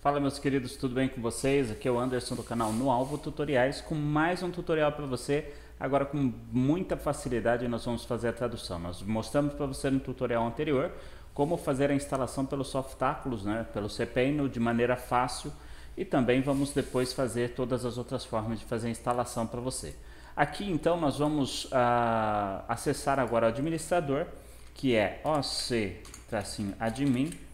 Fala meus queridos, tudo bem com vocês? Aqui é o Anderson do canal No Alvo Tutoriais com mais um tutorial para você. Agora com muita facilidade nós vamos fazer a tradução. Nós mostramos para você no tutorial anterior como fazer a instalação pelo Softaculous, né? pelo Cpanel de maneira fácil e também vamos depois fazer todas as outras formas de fazer a instalação para você. Aqui então nós vamos uh, acessar agora o administrador que é oc-admin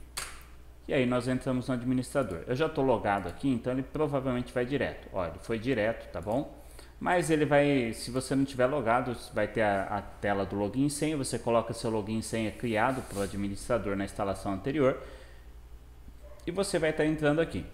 e aí nós entramos no administrador. Eu já estou logado aqui, então ele provavelmente vai direto. Olha, ele foi direto, tá bom? Mas ele vai, se você não tiver logado, vai ter a, a tela do login e senha. Você coloca seu login e senha criado pelo administrador na instalação anterior. E você vai estar tá entrando aqui.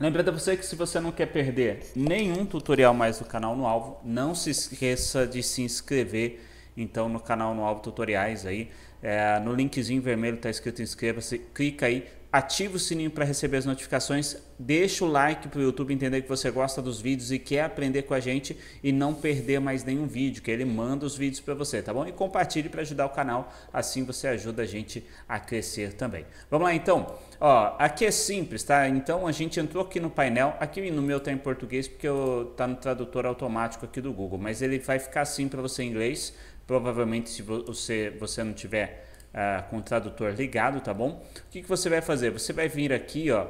Lembrando a você que se você não quer perder nenhum tutorial mais do canal No Alvo, não se esqueça de se inscrever então no canal No Alvo Tutoriais aí. É, no linkzinho vermelho está escrito inscreva-se, clica aí, ativa o sininho para receber as notificações, deixa o like para o YouTube entender que você gosta dos vídeos e quer aprender com a gente e não perder mais nenhum vídeo, que ele manda os vídeos para você, tá bom? E compartilhe para ajudar o canal, assim você ajuda a gente a crescer também. Vamos lá então, ó, aqui é simples, tá? Então a gente entrou aqui no painel, aqui no meu está em português porque eu, tá no tradutor automático aqui do Google, mas ele vai ficar assim para você em inglês, provavelmente se você, você não tiver ah, com o tradutor ligado, tá bom? O que, que você vai fazer? Você vai vir aqui, ó,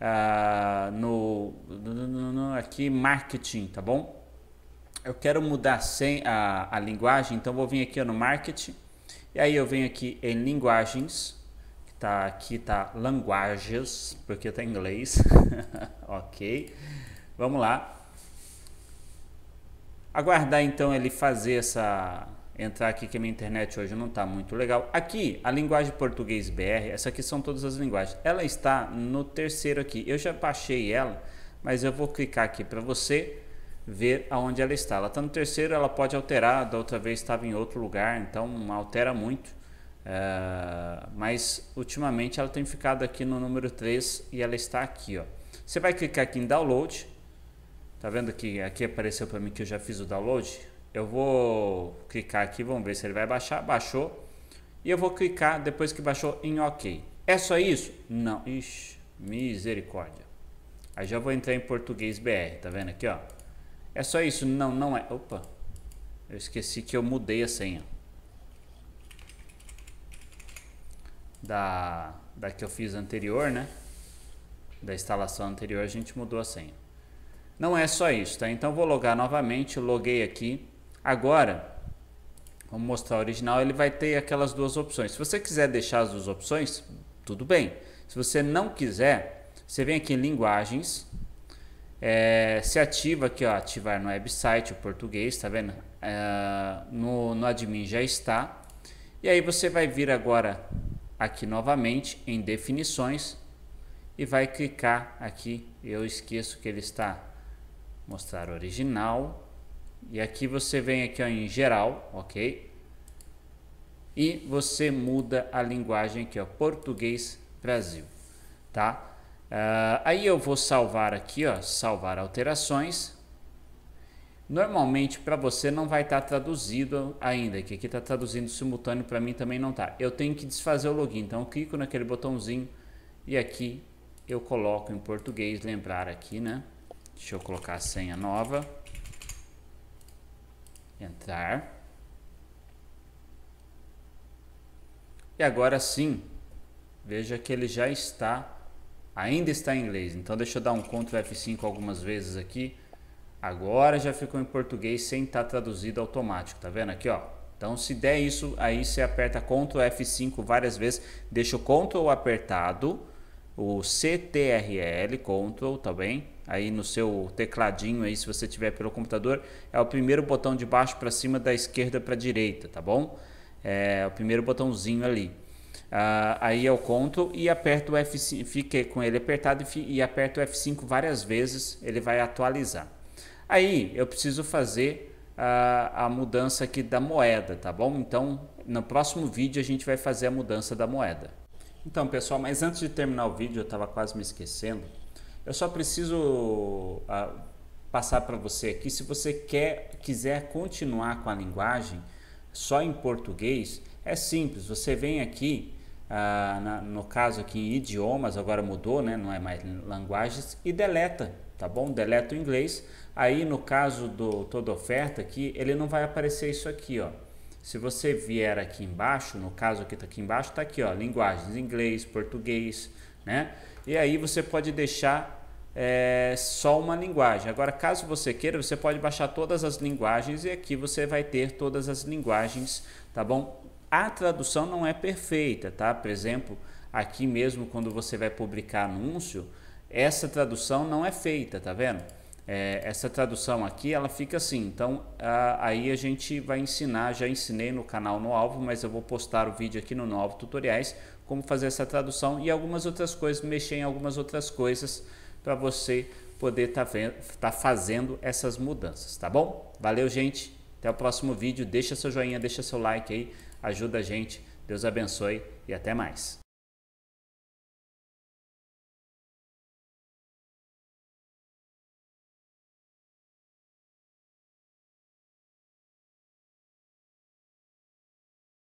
ah, no, no, no, no, aqui marketing, tá bom? Eu quero mudar sem a, a linguagem, então vou vir aqui ó, no marketing e aí eu venho aqui em linguagens, que tá aqui tá linguagens, porque tá em inglês, ok? Vamos lá. Aguardar então ele fazer essa entrar aqui que a minha internet hoje não está muito legal. Aqui, a linguagem português BR, essa aqui são todas as linguagens. Ela está no terceiro aqui. Eu já baixei ela, mas eu vou clicar aqui para você ver aonde ela está. Ela está no terceiro, ela pode alterar, da outra vez estava em outro lugar, então altera muito. Uh, mas ultimamente ela tem ficado aqui no número 3 e ela está aqui. Ó. Você vai clicar aqui em download. Tá vendo que aqui apareceu para mim que eu já fiz o download? Eu vou clicar aqui, vamos ver se ele vai baixar. Baixou. E eu vou clicar depois que baixou em OK. É só isso? Não. Ixi, misericórdia. Aí já vou entrar em português BR, tá vendo aqui, ó? É só isso? Não, não é. Opa. Eu esqueci que eu mudei a senha. Da, da que eu fiz anterior, né? Da instalação anterior, a gente mudou a senha. Não é só isso, tá? Então vou logar novamente, loguei aqui. Agora, vamos mostrar o original, ele vai ter aquelas duas opções. Se você quiser deixar as duas opções, tudo bem. Se você não quiser, você vem aqui em linguagens, é, se ativa aqui, ó, ativar no website, o português, tá vendo? É, no, no admin já está. E aí você vai vir agora aqui novamente em definições e vai clicar aqui. Eu esqueço que ele está mostrar original e aqui você vem aqui ó, em geral, ok? E você muda a linguagem aqui, ó, português Brasil, tá? Uh, aí eu vou salvar aqui, ó, salvar alterações. Normalmente para você não vai estar tá traduzido ainda, que aqui está traduzindo simultâneo, para mim também não está. Eu tenho que desfazer o login, então eu clico naquele botãozinho e aqui eu coloco em português, lembrar aqui, né? Deixa eu colocar a senha nova. Entrar. E agora sim, veja que ele já está, ainda está em inglês. Então deixa eu dar um Ctrl F5 algumas vezes aqui. Agora já ficou em português sem estar tá traduzido automático, tá vendo aqui, ó? Então se der isso, aí você aperta Ctrl F5 várias vezes, deixa o Ctrl apertado o CTRL, Ctrl, tá bem? Aí no seu tecladinho aí, se você tiver pelo computador, é o primeiro botão de baixo para cima, da esquerda para direita, tá bom? É o primeiro botãozinho ali. Ah, aí é o Ctrl e aperta o F5, fique com ele apertado e, e aperta o F5 várias vezes, ele vai atualizar. Aí eu preciso fazer a, ah, a, mudança aqui da moeda, tá bom? Então, no próximo vídeo a gente vai fazer a mudança da moeda. Então, pessoal, mas antes de terminar o vídeo, eu estava quase me esquecendo. Eu só preciso ah, passar para você aqui, se você quer, quiser continuar com a linguagem só em português, é simples. Você vem aqui, ah, na, no caso aqui em idiomas, agora mudou, né? Não é mais linguagens e deleta, tá bom? Deleta o inglês. Aí no caso do toda oferta aqui, ele não vai aparecer isso aqui, ó. Se você vier aqui embaixo, no caso aqui está aqui embaixo, está aqui ó, linguagens inglês, português, né? E aí você pode deixar é, só uma linguagem. Agora, caso você queira, você pode baixar todas as linguagens e aqui você vai ter todas as linguagens, tá bom? A tradução não é perfeita, tá? Por exemplo, aqui mesmo quando você vai publicar anúncio, essa tradução não é feita, tá vendo? É, essa tradução aqui, ela fica assim. Então, a, aí a gente vai ensinar, já ensinei no canal no alvo, mas eu vou postar o vídeo aqui no, novo alvo tutoriais, como fazer essa tradução e algumas outras coisas, mexer em algumas outras coisas para você poder tá estar tá fazendo essas mudanças, tá bom? Valeu, gente. Até o próximo vídeo. Deixa seu joinha, deixa seu like aí, ajuda a gente. Deus abençoe e até mais.